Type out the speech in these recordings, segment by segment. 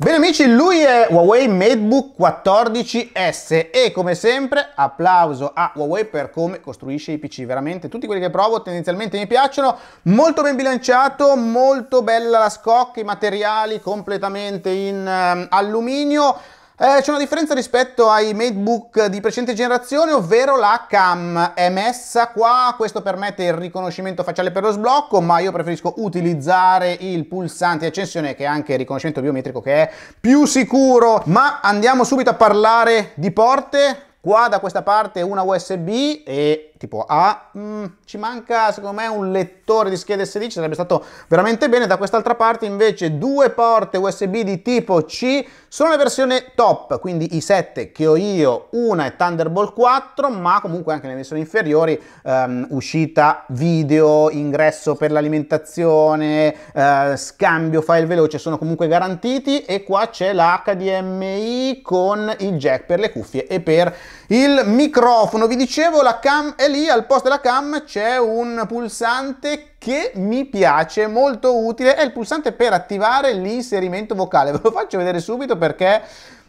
Bene amici, lui è Huawei MateBook 14S e come sempre applauso a Huawei per come costruisce i PC, veramente tutti quelli che provo tendenzialmente mi piacciono, molto ben bilanciato, molto bella la scocca, i materiali completamente in um, alluminio, eh, c'è una differenza rispetto ai MateBook di precedente generazione, ovvero la cam è messa qua, questo permette il riconoscimento facciale per lo sblocco, ma io preferisco utilizzare il pulsante di accensione che è anche il riconoscimento biometrico che è più sicuro. Ma andiamo subito a parlare di porte, qua da questa parte una USB e tipo A, ah, mh, mm, ci manca secondo me un lettore di schede SD, ci sarebbe stato veramente bene, da quest'altra parte invece due porte USB di tipo C, sono le versioni top, quindi i 7 che ho io, una è Thunderbolt 4, ma comunque anche nelle versioni inferiori, ehm, uscita video, ingresso per l'alimentazione, eh, scambio file veloce, sono comunque garantiti e qua c'è l'HDMI con il jack per le cuffie e per il microfono, vi dicevo la cam è lì al posto della cam c'è un pulsante che mi piace, molto utile, è il pulsante per attivare l'inserimento vocale. Ve lo faccio vedere subito perché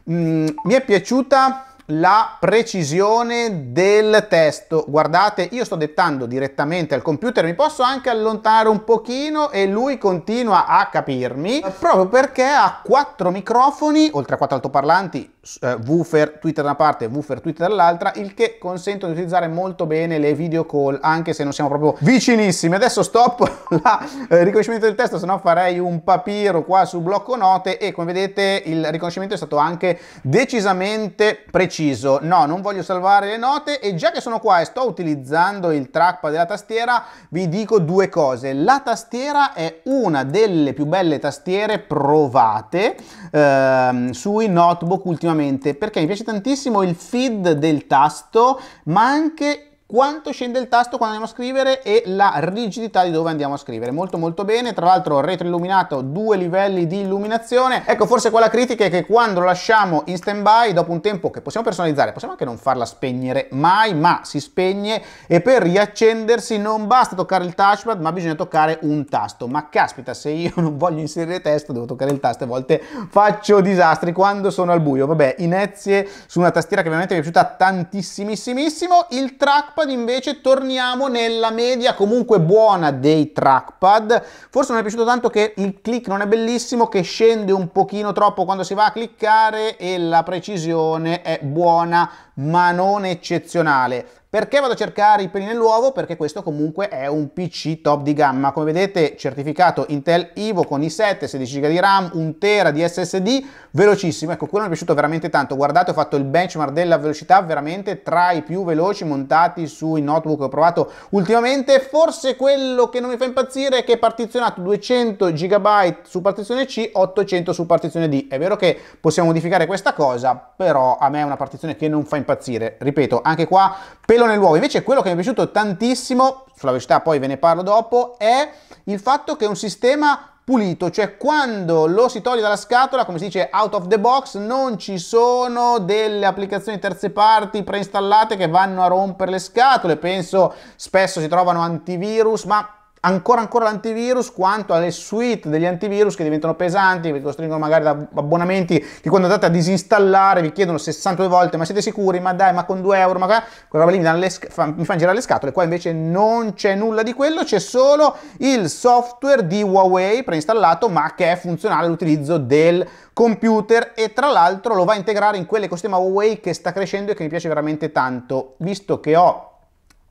mm, mi è piaciuta la precisione del testo. Guardate, io sto dettando direttamente al computer, mi posso anche allontanare un pochino e lui continua a capirmi, proprio perché ha quattro microfoni, oltre a quattro altoparlanti eh, woofer Twitter da una parte e woofer Twitter dall'altra, il che consente di utilizzare molto bene le video call, anche se non siamo proprio vicinissimi. Adesso stop la, eh, il riconoscimento del testo, se no farei un papiro qua su blocco note e come vedete il riconoscimento è stato anche decisamente preciso. No, non voglio salvare le note e già che sono qua e sto utilizzando il trackpad della tastiera, vi dico due cose. La tastiera è una delle più belle tastiere provate eh, sui notebook ultimamente ultimamente perché mi piace tantissimo il feed del tasto ma anche quanto scende il tasto quando andiamo a scrivere e la rigidità di dove andiamo a scrivere molto molto bene tra l'altro retroilluminato due livelli di illuminazione ecco forse quella critica è che quando lo lasciamo in stand by dopo un tempo che possiamo personalizzare possiamo anche non farla spegnere mai ma si spegne e per riaccendersi non basta toccare il touchpad ma bisogna toccare un tasto ma caspita se io non voglio inserire testo devo toccare il tasto a volte faccio disastri quando sono al buio vabbè inezie su una tastiera che veramente mi è piaciuta tantissimissimo il trackpad trackpad invece torniamo nella media comunque buona dei trackpad. Forse non è piaciuto tanto che il click non è bellissimo, che scende un pochino troppo quando si va a cliccare e la precisione è buona ma non eccezionale. Perché vado a cercare i peli nell'uovo? Perché questo comunque è un PC top di gamma. Come vedete certificato Intel Evo con i7, 16 GB di RAM, 1 Tera di SSD, velocissimo. Ecco, quello mi è piaciuto veramente tanto. Guardate, ho fatto il benchmark della velocità veramente tra i più veloci montati sui notebook che ho provato ultimamente. Forse quello che non mi fa impazzire è che è partizionato 200 GB su partizione C, 800 su partizione D. È vero che possiamo modificare questa cosa, però a me è una partizione che non fa impazzire. Ripeto, anche qua... Per pelo nell'uovo. Invece quello che mi è piaciuto tantissimo, sulla velocità poi ve ne parlo dopo, è il fatto che è un sistema pulito, cioè quando lo si toglie dalla scatola, come si dice out of the box, non ci sono delle applicazioni terze parti preinstallate che vanno a rompere le scatole, penso spesso si trovano antivirus, ma ancora ancora l'antivirus quanto alle suite degli antivirus che diventano pesanti, vi costringono magari da abbonamenti che quando andate a disinstallare vi chiedono 62 volte ma siete sicuri? Ma dai, ma con 2 euro, ma quella roba lì mi, fa, mi fa girare le scatole, qua invece non c'è nulla di quello, c'è solo il software di Huawei preinstallato ma che è funzionale all'utilizzo del computer e tra l'altro lo va a integrare in quell'ecosistema Huawei che sta crescendo e che mi piace veramente tanto, visto che ho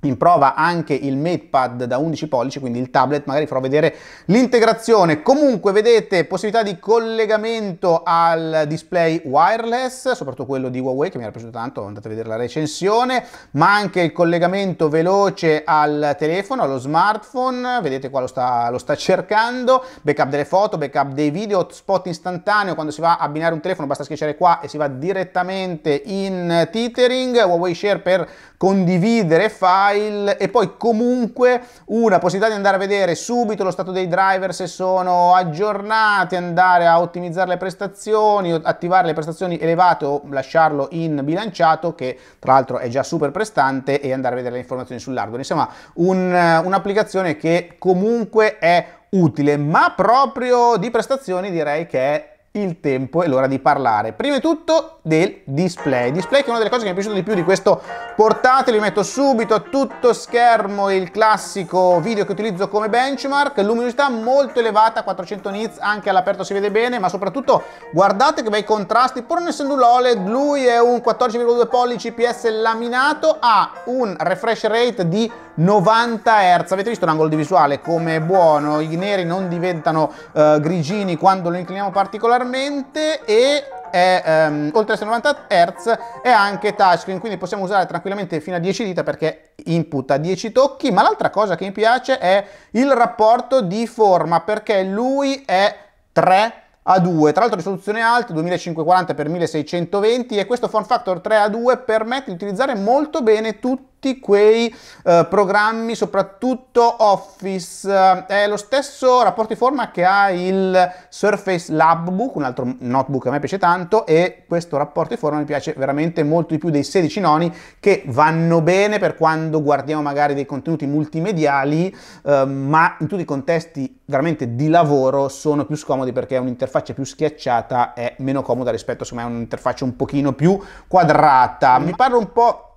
in prova anche il MatePad da 11 pollici, quindi il tablet, magari farò vedere l'integrazione. Comunque vedete possibilità di collegamento al display wireless, soprattutto quello di Huawei che mi era piaciuto tanto, andate a vedere la recensione, ma anche il collegamento veloce al telefono, allo smartphone, vedete qua lo sta, lo sta cercando, backup delle foto, backup dei video, spot istantaneo, quando si va a abbinare un telefono basta schiacciare qua e si va direttamente in tethering, Huawei Share per condividere file, file e poi comunque una possibilità di andare a vedere subito lo stato dei driver se sono aggiornati, andare a ottimizzare le prestazioni, attivare le prestazioni elevate o lasciarlo in bilanciato che tra l'altro è già super prestante e andare a vedere le informazioni sull'hardware. Insomma, un, un'applicazione che comunque è utile, ma proprio di prestazioni direi che è il tempo e l'ora di parlare. Prima di tutto del display. Display che è una delle cose che mi è piaciuto di più di questo portatile, Vi metto subito a tutto schermo il classico video che utilizzo come benchmark, luminosità molto elevata, 400 nits, anche all'aperto si vede bene, ma soprattutto guardate che bei contrasti, pur non essendo l'OLED, lui è un 14,2 pollici PS laminato, ha un refresh rate di 90 Hz. Avete visto l'angolo di visuale come è buono? I neri non diventano eh, grigini quando lo incliniamo particolarmente e è, ehm, oltre a essere 90 Hz è anche touchscreen quindi possiamo usare tranquillamente fino a 10 dita perché input a 10 tocchi ma l'altra cosa che mi piace è il rapporto di forma perché lui è 3 a 2 tra l'altro risoluzione alta 2540 x 1620 e questo form factor 3 a 2 permette di utilizzare molto bene tutti tutti quei eh, programmi, soprattutto Office. Eh, è lo stesso rapporto di forma che ha il Surface Labbook, un altro notebook che a me piace tanto e questo rapporto di forma mi piace veramente molto di più dei 16 noni che vanno bene per quando guardiamo magari dei contenuti multimediali, eh, ma in tutti i contesti veramente di lavoro sono più scomodi perché è un'interfaccia più schiacciata è meno comoda rispetto a un'interfaccia un pochino più quadrata. Mi parlo un po'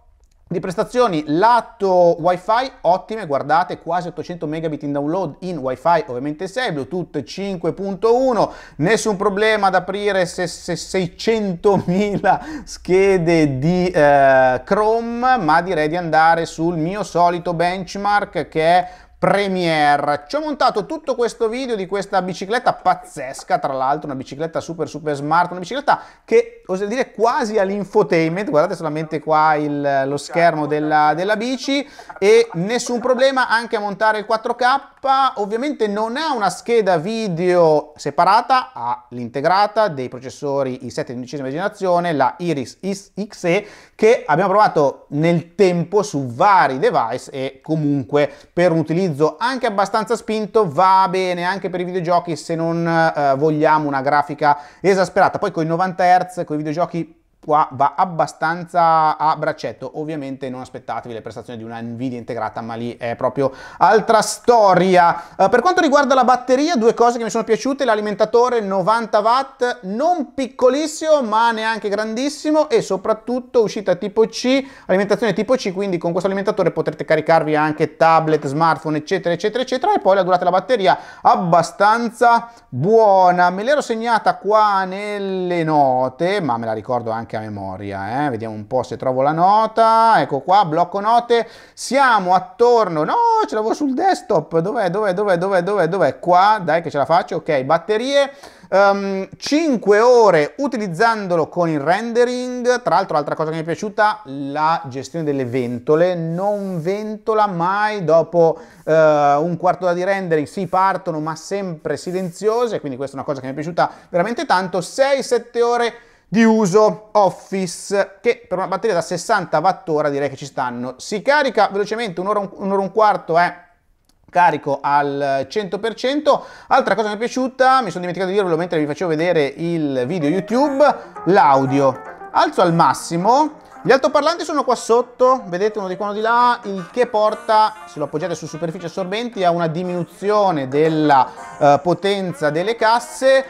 di prestazioni lato wifi ottime, guardate quasi 800 megabit in download in wifi ovviamente 6, bluetooth 5.1, nessun problema ad aprire 600.000 schede di eh, Chrome, ma direi di andare sul mio solito benchmark che è Premiere. Ci ho montato tutto questo video di questa bicicletta pazzesca, tra l'altro una bicicletta super super smart, una bicicletta che oserei dire quasi all'infotainment, guardate solamente qua il, lo schermo della, della bici e nessun problema anche a montare il 4K, ovviamente non ha una scheda video separata, ha l'integrata dei processori i7 di undicesima generazione, la Iris XE che abbiamo provato nel tempo su vari device e comunque per un utilizzo utilizzo anche abbastanza spinto va bene anche per i videogiochi se non eh, vogliamo una grafica esasperata. Poi con i 90 Hz, con i videogiochi qua va abbastanza a braccetto ovviamente non aspettatevi le prestazioni di una Nvidia integrata ma lì è proprio altra storia eh, per quanto riguarda la batteria due cose che mi sono piaciute l'alimentatore 90 watt non piccolissimo ma neanche grandissimo e soprattutto uscita tipo C alimentazione tipo C quindi con questo alimentatore potrete caricarvi anche tablet smartphone eccetera eccetera eccetera e poi la durata della batteria abbastanza buona me l'ero segnata qua nelle note ma me la ricordo anche anche a memoria, eh? vediamo un po' se trovo la nota, ecco qua, blocco note, siamo attorno, no, ce l'avevo sul desktop, dov'è, dov'è, dov'è, dov'è, dov'è, dov'è, qua, dai che ce la faccio, ok, batterie, um, ehm, 5 ore utilizzandolo con il rendering, tra l'altro altra cosa che mi è piaciuta, la gestione delle ventole, non ventola mai dopo uh, un quarto d'ora di rendering, si partono ma sempre silenziose, quindi questa è una cosa che mi è piaciuta veramente tanto, 6-7 ore di uso Office che per una batteria da 60 watt ora direi che ci stanno. Si carica velocemente un'ora, un'ora e un quarto è eh? carico al 100%. Altra cosa che mi è piaciuta, mi sono dimenticato di dirvelo mentre vi facevo vedere il video YouTube, l'audio. Alzo al massimo, gli altoparlanti sono qua sotto, vedete uno di qua uno di là, il che porta, se lo appoggiate su superfici assorbenti, a una diminuzione della eh, potenza delle casse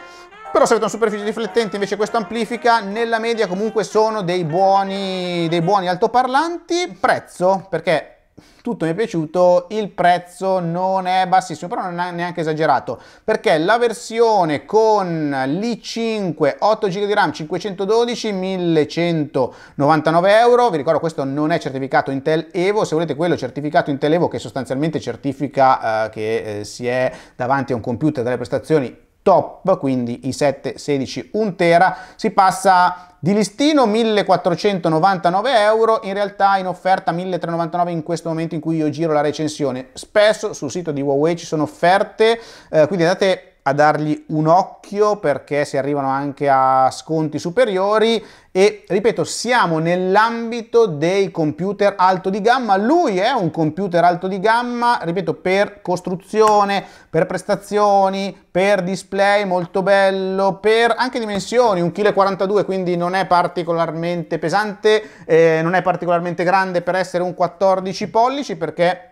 però se avete una superficie riflettente invece questo amplifica, nella media comunque sono dei buoni, dei buoni altoparlanti. Prezzo, perché tutto mi è piaciuto, il prezzo non è bassissimo, però non è neanche esagerato, perché la versione con l'i5 8 GB di RAM 512 1199 euro, vi ricordo questo non è certificato Intel Evo, se volete quello certificato Intel Evo che sostanzialmente certifica eh, che eh, si è davanti a un computer delle prestazioni top, quindi i 7, 16, 1 tera, si passa di listino 1499 euro, in realtà in offerta 1399 in questo momento in cui io giro la recensione. Spesso sul sito di Huawei ci sono offerte, eh, quindi andate a dargli un occhio perché si arrivano anche a sconti superiori e ripeto siamo nell'ambito dei computer alto di gamma lui è un computer alto di gamma ripeto per costruzione per prestazioni per display molto bello per anche dimensioni 1,42 kg quindi non è particolarmente pesante eh, non è particolarmente grande per essere un 14 pollici perché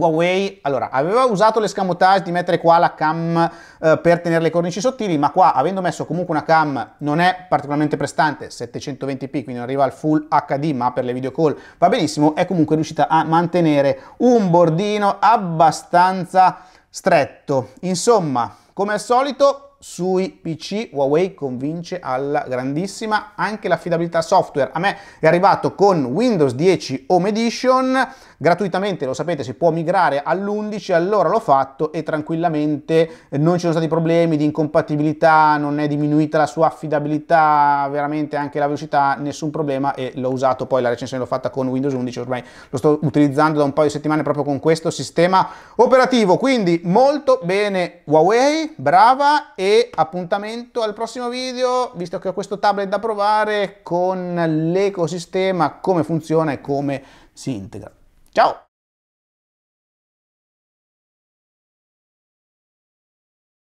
Huawei allora, aveva usato l'escamotage di mettere qua la cam eh, per tenere le cornici sottili, ma qua avendo messo comunque una cam non è particolarmente prestante, 720p, quindi non arriva al full HD, ma per le video call va benissimo, è comunque riuscita a mantenere un bordino abbastanza stretto. Insomma, come al solito sui PC Huawei convince alla grandissima anche l'affidabilità software. A me è arrivato con Windows 10 Home Edition, gratuitamente lo sapete si può migrare all'11, allora l'ho fatto e tranquillamente eh, non ci sono stati problemi di incompatibilità, non è diminuita la sua affidabilità, veramente anche la velocità, nessun problema e l'ho usato poi la recensione l'ho fatta con Windows 11, ormai lo sto utilizzando da un paio di settimane proprio con questo sistema operativo, quindi molto bene Huawei, brava e appuntamento al prossimo video, visto che ho questo tablet da provare con l'ecosistema, come funziona e come si integra. Ciao!